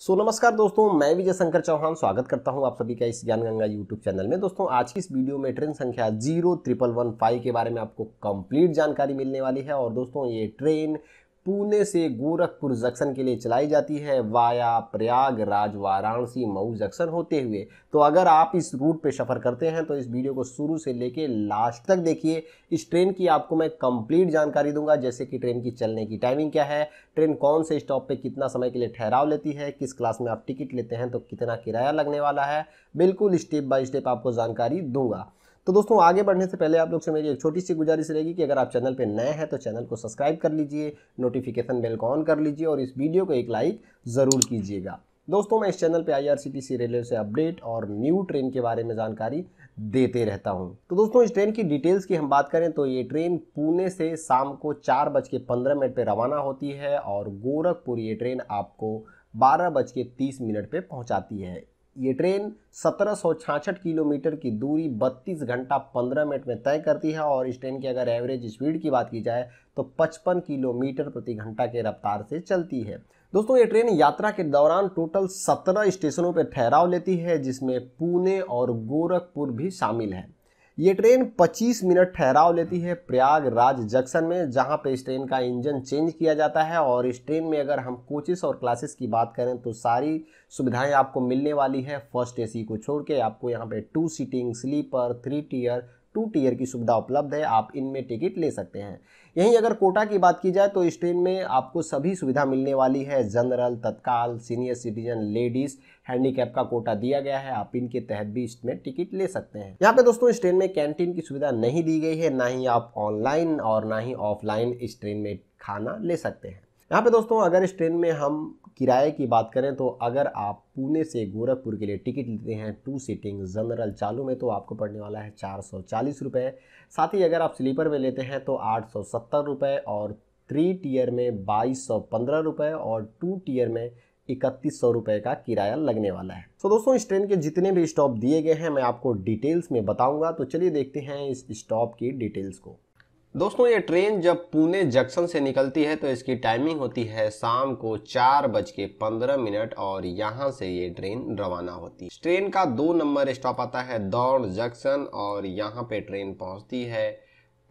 सो so, नमस्कार दोस्तों मैं विजय शंकर चौहान स्वागत करता हूं आप सभी का इस ज्ञान गंगा यूट्यूब चैनल में दोस्तों आज की इस वीडियो में ट्रेन संख्या जीरो ट्रिपल वन फाइव के बारे में आपको कंप्लीट जानकारी मिलने वाली है और दोस्तों ये ट्रेन पुणे से गोरखपुर जंक्शन के लिए चलाई जाती है वाया प्रयागराज वाराणसी मऊ जंक्शन होते हुए तो अगर आप इस रूट पे सफ़र करते हैं तो इस वीडियो को शुरू से लेके लास्ट तक देखिए इस ट्रेन की आपको मैं कंप्लीट जानकारी दूंगा जैसे कि ट्रेन की चलने की टाइमिंग क्या है ट्रेन कौन से स्टॉप पे कितना समय के लिए ठहराव लेती है किस क्लास में आप टिकट लेते हैं तो कितना किराया लगने वाला है बिल्कुल स्टेप बाय स्टेप आपको जानकारी दूंगा तो दोस्तों आगे बढ़ने से पहले आप लोग से मेरी एक छोटी सी गुजारिश रहेगी कि अगर आप चैनल पर नए हैं तो चैनल को सब्सक्राइब कर लीजिए नोटिफिकेशन बेल को ऑन कर लीजिए और इस वीडियो को एक लाइक ज़रूर कीजिएगा दोस्तों मैं इस चैनल पे आईआरसीटीसी रेलवे से अपडेट और न्यू ट्रेन के बारे में जानकारी देते रहता हूं तो दोस्तों इस ट्रेन की डिटेल्स की हम बात करें तो ये ट्रेन पुणे से शाम को चार बज के पंद्रह मिनट पर रवाना होती है और गोरखपुर ये ट्रेन आपको बारह बज के तीस मिनट पर पहुँचाती है ये ट्रेन सत्रह किलोमीटर की दूरी 32 घंटा 15 मिनट में तय करती है और इस ट्रेन की अगर एवरेज स्पीड की बात की जाए तो 55 किलोमीटर प्रति घंटा के रफ्तार से चलती है दोस्तों ये ट्रेन यात्रा के दौरान टोटल 17 स्टेशनों पर ठहराव लेती है जिसमें पुणे और गोरखपुर भी शामिल है ये ट्रेन 25 मिनट ठहराव लेती है प्रयागराज जंक्शन में जहां पे इस ट्रेन का इंजन चेंज किया जाता है और इस ट्रेन में अगर हम कोचेस और क्लासेस की बात करें तो सारी सुविधाएं आपको मिलने वाली है फर्स्ट एसी को छोड़ के आपको यहां पे two seating sleeper three tier two tier की सुविधा उपलब्ध है आप इनमें टिकट ले सकते हैं यहीं अगर कोटा की बात की जाए तो इस ट्रेन में आपको सभी सुविधा मिलने वाली है जनरल तत्काल सीनियर सिटीजन लेडीज़ हैंडीकैप का कोटा दिया गया है आप इनके तहत भी इसमें टिकट ले सकते हैं यहाँ पे दोस्तों इस ट्रेन में कैंटीन की सुविधा नहीं दी गई है ना ही आप ऑनलाइन और ना ही ऑफलाइन इस ट्रेन में खाना ले सकते हैं यहाँ पे दोस्तों अगर इस ट्रेन में हम किराए की बात करें तो अगर आप पुणे से गोरखपुर के लिए टिकट लेते हैं टू सीटिंग जनरल चालू में तो आपको पड़ने वाला है चार सौ चालीस रुपये साथ ही अगर आप स्लीपर में लेते हैं तो आठ सौ सत्तर रुपये और थ्री टीयर में बाईस सौ पंद्रह रुपये और टू टीयर में इकतीस सौ रुपये का किराया लगने वाला है तो so, दोस्तों इस ट्रेन के जितने भी स्टॉप दिए गए हैं मैं आपको डिटेल्स में बताऊंगा तो चलिए देखते हैं इस स्टॉप की डिटेल्स को दोस्तों ये ट्रेन जब पुणे जंक्शन से निकलती है तो इसकी टाइमिंग होती है शाम को चार बज के पंद्रह मिनट और यहाँ से ये ट्रेन रवाना होती है ट्रेन का दो नंबर स्टॉप आता है दौड़ जंक्शन और यहाँ पे ट्रेन पहुँचती है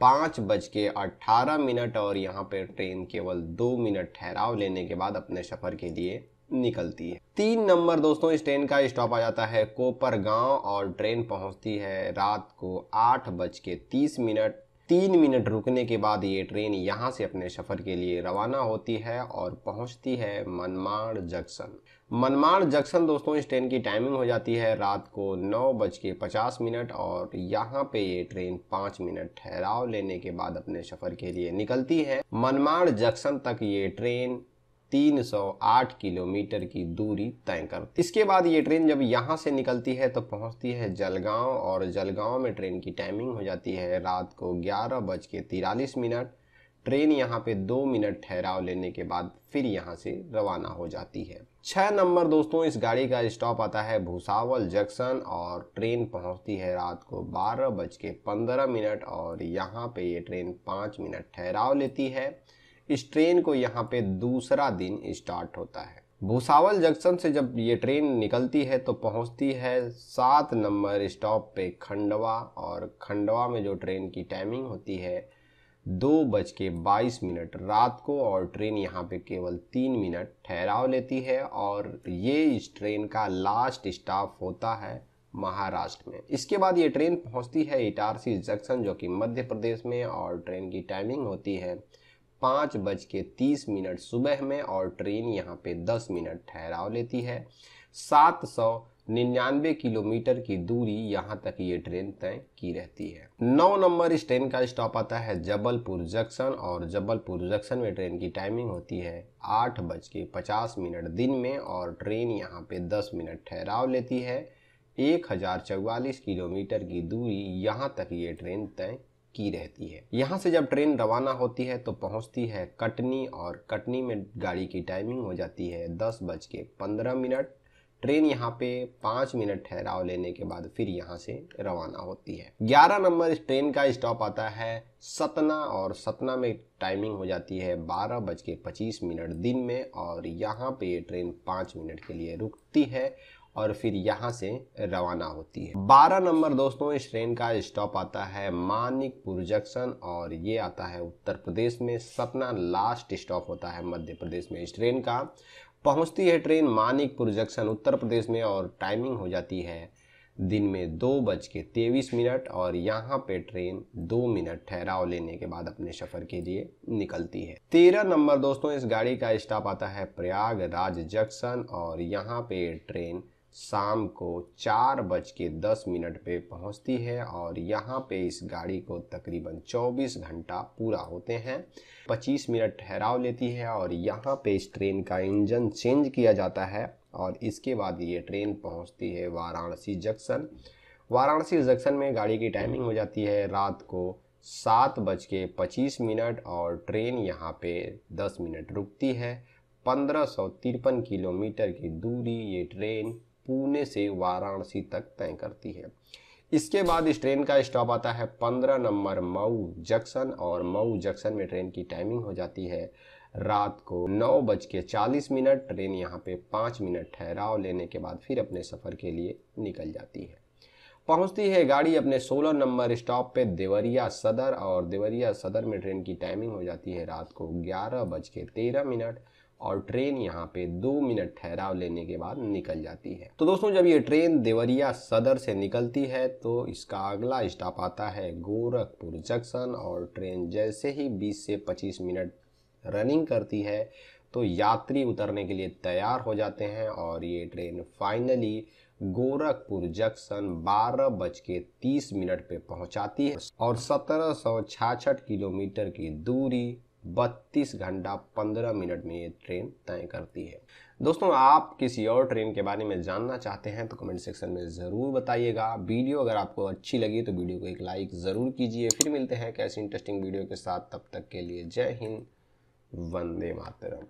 पाँच बज के अट्ठारह मिनट और यहाँ पे ट्रेन केवल दो मिनट ठहराव लेने के बाद अपने सफ़र के लिए निकलती है तीन नंबर दोस्तों इस ट्रेन का स्टॉप आ जाता है कोपर गांव और ट्रेन पहुंचती है रात को आठ बज के तीस मिनट तीन मिनट रुकने के बाद ये ट्रेन यहाँ से अपने सफ़र के लिए रवाना होती है और पहुँचती है मनमाड़ जंक्शन मनमाड़ जंक्शन दोस्तों इस ट्रेन की टाइमिंग हो जाती है रात को नौ बज के पचास मिनट और यहाँ पे ये ट्रेन पाँच मिनट ठहराव लेने के बाद अपने सफ़र के लिए निकलती है मनमाड़ जंक्शन तक ये ट्रेन 308 किलोमीटर की दूरी तय करती इसके बाद ये ट्रेन जब यहाँ से निकलती है तो पहुँचती है जलगांव और जलगांव में ट्रेन की टाइमिंग हो जाती है रात को ग्यारह बज के तिरालीस मिनट ट्रेन यहाँ पे दो मिनट ठहराव लेने के बाद फिर यहाँ से रवाना हो जाती है छः नंबर दोस्तों इस गाड़ी का स्टॉप आता है भूसावल जंक्शन और ट्रेन पहुँचती है रात को बारह बज के पंद्रह मिनट और यहाँ पे ये ट्रेन पाँच मिनट ठहराव लेती है इस ट्रेन को यहाँ पे दूसरा दिन स्टार्ट होता है भूसावल जंक्शन से जब ये ट्रेन निकलती है तो पहुँचती है सात नंबर स्टॉप पे खंडवा और खंडवा में जो ट्रेन की टाइमिंग होती है दो बज के बाईस मिनट रात को और ट्रेन यहाँ पे केवल तीन मिनट ठहराव लेती है और ये इस ट्रेन का लास्ट स्टॉप होता है महाराष्ट्र में इसके बाद ये ट्रेन पहुँचती है इटारसी जंक्शन जो कि मध्य प्रदेश में और ट्रेन की टाइमिंग होती है पाँच बज के तीस मिनट सुबह में और ट्रेन यहाँ पे दस मिनट ठहराव लेती है सात सौ निन्यानवे किलोमीटर की दूरी यहाँ तक ये ट्रेन तय की रहती है नौ नंबर इस ट्रेन का स्टॉप आता है जबलपुर जंक्शन और जबलपुर जंक्शन में ट्रेन की टाइमिंग होती है आठ बज के पचास मिनट दिन में और ट्रेन यहाँ पे दस मिनट ठहराव लेती है एक हजार चौवालीस किलोमीटर की दूरी यहाँ तक ये ट्रेन तय की रहती है यहाँ से जब ट्रेन रवाना होती है तो पहुँचती है कटनी और कटनी में गाड़ी की टाइमिंग हो जाती है दस बज के पंद्रह मिनट ट्रेन यहाँ पे पाँच मिनट ठहराव लेने के बाद फिर यहाँ से रवाना होती है ग्यारह नंबर इस ट्रेन का स्टॉप आता है सतना और सतना में टाइमिंग हो जाती है बारह बज के पच्चीस मिनट दिन में और यहाँ पे ये ट्रेन पाँच मिनट के लिए रुकती है और फिर यहाँ से रवाना होती है बारह नंबर दोस्तों इस ट्रेन का स्टॉप आता है मानिकपुर जंक्शन और ये आता है उत्तर प्रदेश में सपना लास्ट स्टॉप होता है मध्य प्रदेश में इस ट्रेन का पहुँचती है ट्रेन मानिकपुर जंक्शन उत्तर प्रदेश में और टाइमिंग हो जाती है दिन में दो बज के तेईस मिनट और यहाँ पे ट्रेन दो मिनट ठहराव लेने के बाद अपने सफ़र के लिए निकलती है तेरह नंबर दोस्तों इस गाड़ी का स्टॉप आता है प्रयागराज जंक्शन और यहाँ पे ट्रेन शाम को चार बज के दस मिनट पे पहुंचती है और यहाँ पे इस गाड़ी को तकरीबन 24 घंटा पूरा होते हैं 25 मिनट ठहराव लेती है और यहाँ पे इस ट्रेन का इंजन चेंज किया जाता है और इसके बाद ये ट्रेन पहुंचती है वाराणसी जंक्शन वाराणसी जंक्शन में गाड़ी की टाइमिंग हो जाती है रात को सात बज के पच्चीस मिनट और ट्रेन यहाँ पे दस मिनट रुकती है पंद्रह सौ तिरपन किलोमीटर की दूरी ये ट्रेन पुणे से वाराणसी तक तय करती है इसके बाद इस ट्रेन का स्टॉप आता है पंद्रह नंबर मऊ जंक्शन और मऊ जंक्शन में ट्रेन की टाइमिंग हो जाती है रात को नौ बज के चालीस मिनट ट्रेन यहाँ पे पाँच मिनट ठहराव लेने के बाद फिर अपने सफ़र के लिए निकल जाती है पहुँचती है गाड़ी अपने सोलह नंबर स्टॉप पे देवरिया सदर और देवरिया सदर में ट्रेन की टाइमिंग हो जाती है रात को ग्यारह बज के तेरह मिनट और ट्रेन यहाँ पे दो मिनट ठहराव लेने के बाद निकल जाती है तो दोस्तों जब ये ट्रेन देवरिया सदर से निकलती है तो इसका अगला स्टॉप आता है गोरखपुर जंक्शन और ट्रेन जैसे ही 20 से 25 मिनट रनिंग करती है तो यात्री उतरने के लिए तैयार हो जाते हैं और ये ट्रेन फाइनली गोरखपुर जंक्शन बारह बज के तीस मिनट पे पहुंचाती है और सत्रह सौ किलोमीटर की दूरी बत्तीस घंटा पंद्रह मिनट में ये ट्रेन तय करती है दोस्तों आप किसी और ट्रेन के बारे में जानना चाहते हैं तो कमेंट सेक्शन में ज़रूर बताइएगा वीडियो अगर आपको अच्छी लगी तो वीडियो को एक लाइक ज़रूर कीजिए फिर मिलते हैं कैसी इंटरेस्टिंग वीडियो के साथ तब तक के लिए जय हिंद वंदे मातरम